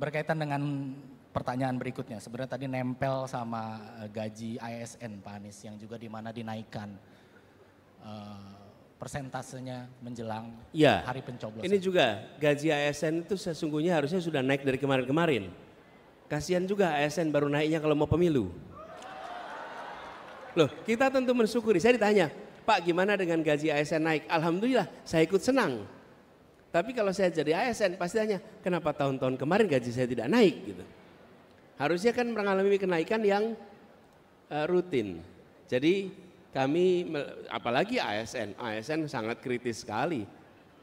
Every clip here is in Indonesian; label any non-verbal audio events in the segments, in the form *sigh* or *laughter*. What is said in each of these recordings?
berkaitan dengan pertanyaan berikutnya. Sebenarnya tadi nempel sama eh, gaji ASN Pak Anies yang juga di mana dinaikkan uh, persentasenya menjelang ya. hari pencoblosan. Ini juga gaji ASN itu sesungguhnya harusnya sudah naik dari kemarin-kemarin. Kasihan juga ASN baru naiknya kalau mau pemilu. Loh, kita tentu mensyukuri. Saya ditanya, Pak gimana dengan gaji ASN naik? Alhamdulillah, saya ikut senang tapi kalau saya jadi ASN pasti hanya kenapa tahun-tahun kemarin gaji saya tidak naik gitu. Harusnya kan mengalami kenaikan yang uh, rutin. Jadi kami apalagi ASN, ASN sangat kritis sekali.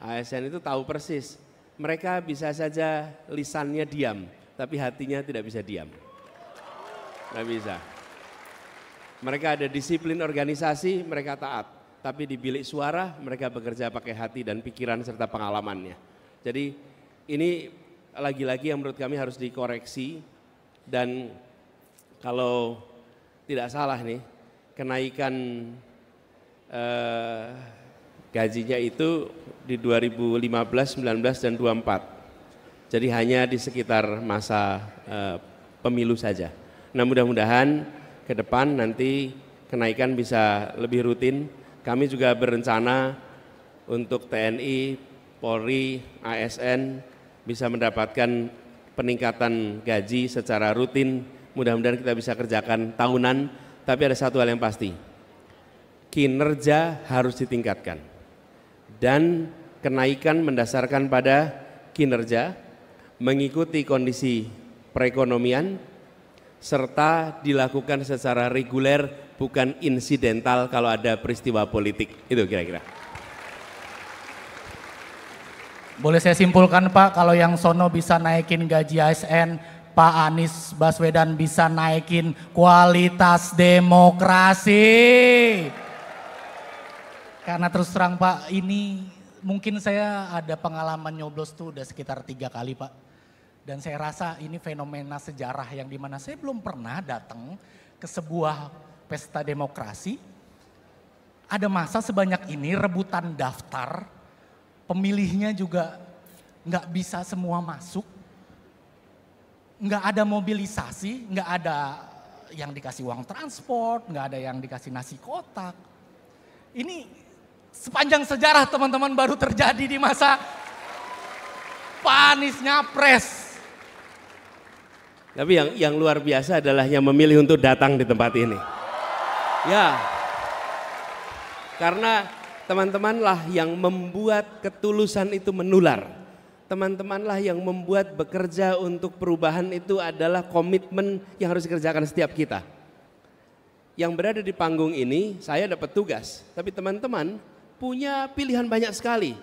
ASN itu tahu persis. Mereka bisa saja lisannya diam, tapi hatinya tidak bisa diam. Tidak bisa. Mereka ada disiplin organisasi, mereka taat tapi di bilik suara mereka bekerja pakai hati dan pikiran serta pengalamannya. Jadi ini lagi-lagi yang menurut kami harus dikoreksi dan kalau tidak salah nih kenaikan eh, gajinya itu di 2015, 19 dan 24. Jadi hanya di sekitar masa eh, pemilu saja. Nah mudah-mudahan ke depan nanti kenaikan bisa lebih rutin kami juga berencana untuk TNI, Polri, ASN bisa mendapatkan peningkatan gaji secara rutin. Mudah-mudahan kita bisa kerjakan tahunan, tapi ada satu hal yang pasti. Kinerja harus ditingkatkan. Dan kenaikan mendasarkan pada kinerja, mengikuti kondisi perekonomian, serta dilakukan secara reguler bukan insidental kalau ada peristiwa politik. Itu kira-kira. Boleh saya simpulkan Pak, kalau yang sono bisa naikin gaji ASN, Pak Anies Baswedan bisa naikin kualitas demokrasi. Karena terus terang Pak, ini mungkin saya ada pengalaman nyoblos tuh udah sekitar tiga kali Pak. Dan saya rasa ini fenomena sejarah yang dimana saya belum pernah datang ke sebuah pesta demokrasi, ada masa sebanyak ini rebutan daftar, pemilihnya juga nggak bisa semua masuk, nggak ada mobilisasi, nggak ada yang dikasih uang transport, nggak ada yang dikasih nasi kotak. Ini sepanjang sejarah teman-teman baru terjadi di masa panisnya pres. Tapi yang yang luar biasa adalah yang memilih untuk datang di tempat ini. Ya. Karena teman-temanlah yang membuat ketulusan itu menular. Teman-temanlah yang membuat bekerja untuk perubahan itu adalah komitmen yang harus dikerjakan setiap kita. Yang berada di panggung ini saya dapat tugas, tapi teman-teman punya pilihan banyak sekali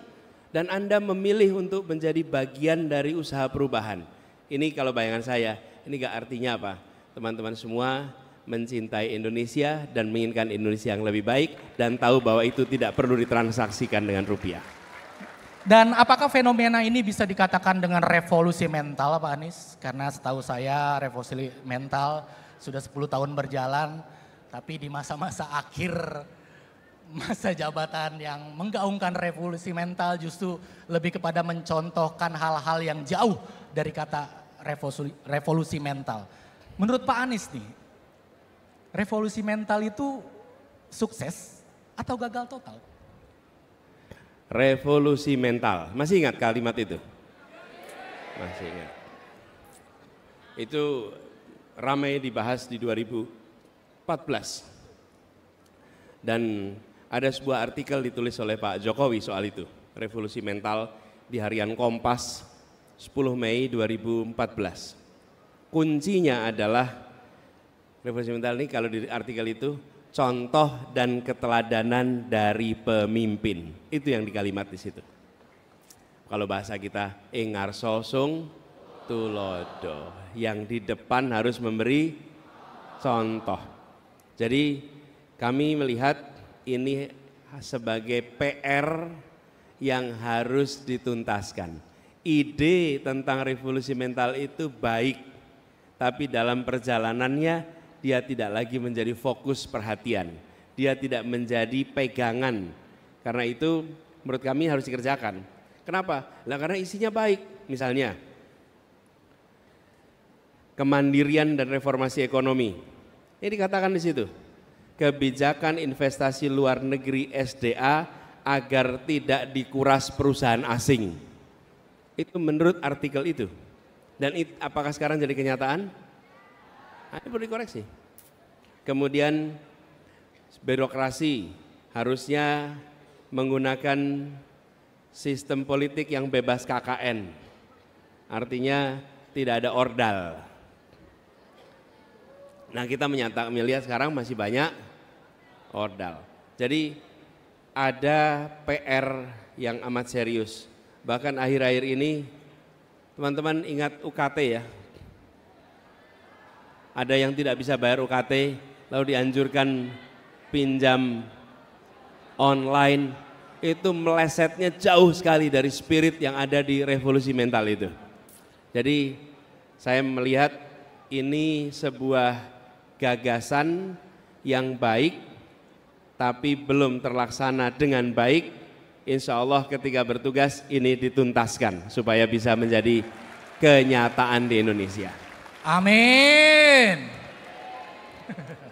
dan Anda memilih untuk menjadi bagian dari usaha perubahan. Ini kalau bayangan saya, ini gak artinya apa? Teman-teman semua mencintai Indonesia dan menginginkan Indonesia yang lebih baik dan tahu bahwa itu tidak perlu ditransaksikan dengan rupiah. Dan apakah fenomena ini bisa dikatakan dengan revolusi mental Pak Anies? Karena setahu saya revolusi mental sudah 10 tahun berjalan tapi di masa-masa *laughs* akhir masa jabatan yang menggaungkan revolusi mental justru lebih kepada mencontohkan hal-hal yang jauh dari kata revolusi, revolusi mental. Menurut Pak Anies nih, revolusi mental itu sukses atau gagal total? Revolusi mental. Masih ingat kalimat itu? Masih ingat. Itu ramai dibahas di 2014. Dan ada sebuah artikel ditulis oleh Pak Jokowi soal itu. Revolusi mental di harian Kompas 10 Mei 2014. Kuncinya adalah revolusi mental ini kalau di artikel itu contoh dan keteladanan dari pemimpin. Itu yang di kalimat di situ. Kalau bahasa kita ingar sosung tulodo. Yang di depan harus memberi contoh. Jadi kami melihat ini sebagai PR yang harus dituntaskan. Ide tentang revolusi mental itu baik, tapi dalam perjalanannya dia tidak lagi menjadi fokus perhatian, dia tidak menjadi pegangan. Karena itu menurut kami harus dikerjakan. Kenapa? Lah karena isinya baik, misalnya kemandirian dan reformasi ekonomi. Ini dikatakan di situ. Kebijakan investasi luar negeri SDA agar tidak dikuras perusahaan asing. Itu menurut artikel itu. Dan it, apakah sekarang jadi kenyataan? ini perlu dikoreksi. Kemudian birokrasi harusnya menggunakan sistem politik yang bebas KKN. Artinya tidak ada ordal. Nah kita menyatakan melihat sekarang masih banyak ordal. Jadi ada PR yang amat serius. Bahkan akhir-akhir ini teman-teman ingat UKT ya, ada yang tidak bisa bayar UKT, lalu dianjurkan pinjam online, itu melesetnya jauh sekali dari spirit yang ada di revolusi mental itu. Jadi saya melihat ini sebuah gagasan yang baik, tapi belum terlaksana dengan baik, insya Allah ketika bertugas ini dituntaskan supaya bisa menjadi kenyataan di Indonesia. Amin.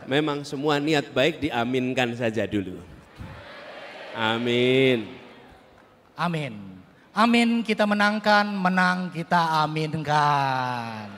Memang semua niat baik diaminkan saja dulu. Amin. Amin. Amin kita menangkan, menang kita aminkan.